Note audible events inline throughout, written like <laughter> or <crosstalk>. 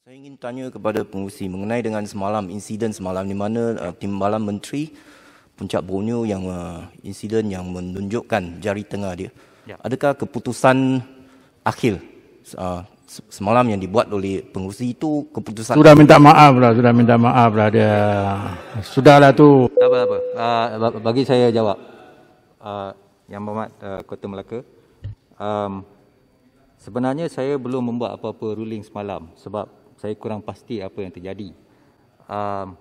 Saya ingin tanya kepada pengurusi mengenai dengan semalam insiden semalam di mana uh, eh, timbalan menteri Puncak Borneo yang uh, insiden yang menunjukkan jari tengah dia. Ya. Adakah keputusan akhir uh, semalam yang dibuat oleh pengurusi itu keputusan sudah minta maaf lah sudah minta maaf lah dia sudahlah tu apa apa uh, bagi saya jawab uh, yang berhormat uh, Kota Melaka um, sebenarnya saya belum membuat apa-apa ruling semalam sebab saya kurang pasti apa yang terjadi. Um,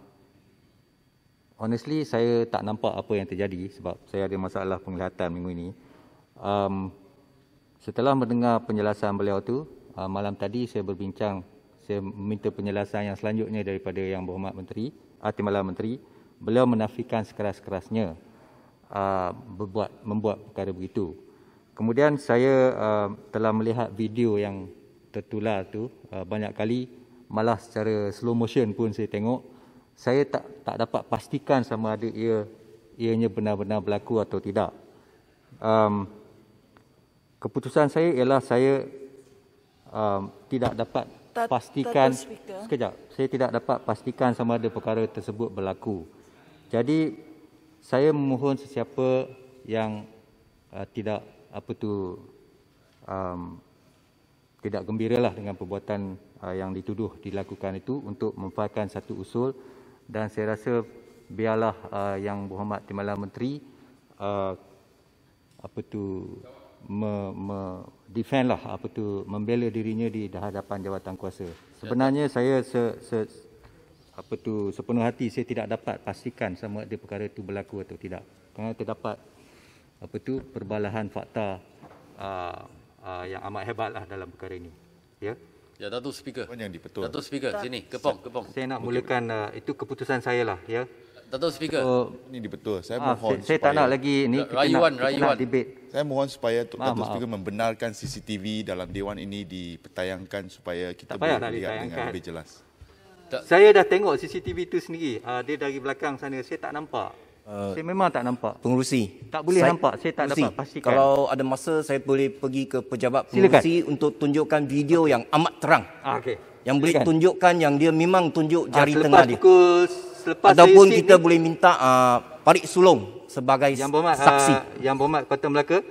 honestly, saya tak nampak apa yang terjadi sebab saya ada masalah penglihatan minggu ini. Um, setelah mendengar penjelasan beliau tu, uh, malam tadi saya berbincang, saya meminta penjelasan yang selanjutnya daripada Yang Berhormat Menteri, Hati ah, Malam Menteri. Beliau menafikan sekeras-kerasnya uh, membuat perkara begitu. Kemudian saya uh, telah melihat video yang tertular tu uh, banyak kali malah secara slow motion pun saya tengok saya tak tak dapat pastikan sama ada ia ianya benar-benar berlaku atau tidak. Um, keputusan saya ialah saya um, tidak dapat pastikan sekejap saya tidak dapat pastikan sama ada perkara tersebut berlaku. Jadi saya memohon sesiapa yang uh, tidak apa tu um, tidak gembiralah dengan perbuatan uh, yang dituduh dilakukan itu untuk memfahamkan satu usul dan saya rasa biarlah uh, yang berhormat Timbalan Menteri uh, apa tu me, me defend lah apa tu membela dirinya di hadapan jawatan kuasa. Sebenarnya saya se, se, apa tu sepenuh hati saya tidak dapat pastikan sama ada perkara itu berlaku atau tidak. Kerana terdapat apa tu perbalahan fakta uh, Ah, yang amat hebatlah dalam perkara ini. Ya. Ya, Datuk Speaker. Yang dipetul. Datuk Speaker, sini, kepong, kepong. Saya nak mulakan uh, itu keputusan saya lah, ya. Datuk Speaker. Oh, ini dipetul. Saya ah, mohon saya, supaya saya tak nak lagi ini kita rayuan, nak, rayuan. Kita nak saya mohon supaya Datuk Speaker maaf. membenarkan CCTV dalam dewan ini dipetayangkan supaya kita tak boleh lihat dengan lebih jelas. Tak. Saya dah tengok CCTV itu sendiri. Uh, dia dari belakang sana. Saya tak nampak. Eh, saya memang tak nampak. Pengurusi. Tak boleh saya, nampak. Saya tak pengurusi. dapat pastikan. Kalau ada masa saya boleh pergi ke pejabat pengurusi Silakan. untuk tunjukkan video yang amat terang. Ah, okay. Yang boleh Silakan. tunjukkan yang dia memang tunjuk ah, jari tengah dia. Pukul, selepas Ataupun kita ini. boleh minta uh, ah, Parik Sulong sebagai yang berhormat, ah, saksi. Uh, yang berhormat Kota Melaka.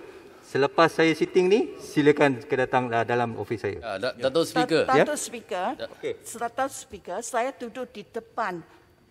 Selepas saya sitting ni, silakan kedatang dalam ofis saya. Ya, Datuk Speaker. Datuk ya? Speaker. Ya? Okay. Speaker, saya duduk di depan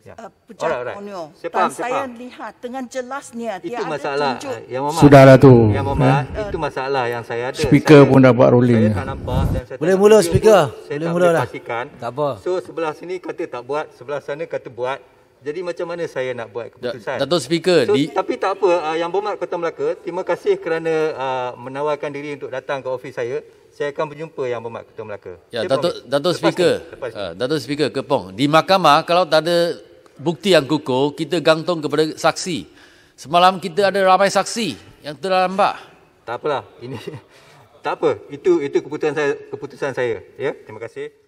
ya. uh, pejabat right, Saya faham, saya, faham. lihat dengan jelasnya itu dia masalah. tunjuk. Eh, yang mama, Sudara tu. Yang mama, hmm. Eh? itu masalah yang saya ada. Speaker saya, pun dah buat rolling. Saya tak nampak. Dan saya boleh mula speaker. Saya boleh mula dah. Pastikan. Tak apa. So sebelah sini kata tak buat, sebelah sana kata buat. Jadi macam mana saya nak buat keputusan? Datuk Speaker, so, di... tapi tak apa. Uh, yang Bomat Kota Melaka, terima kasih kerana uh, menawarkan diri untuk datang ke ofis saya. Saya akan berjumpa Yang Bomat Kota Melaka. Ya, Datuk Datuk Speaker. Ah, Datuk Speaker Kepong, di mahkamah kalau tak ada bukti yang kukuh, kita gantung kepada saksi. Semalam kita ada ramai saksi yang telah lambat. Tak apalah, ini <laughs> tak apa. Itu itu keputusan saya, keputusan saya. Ya, terima kasih.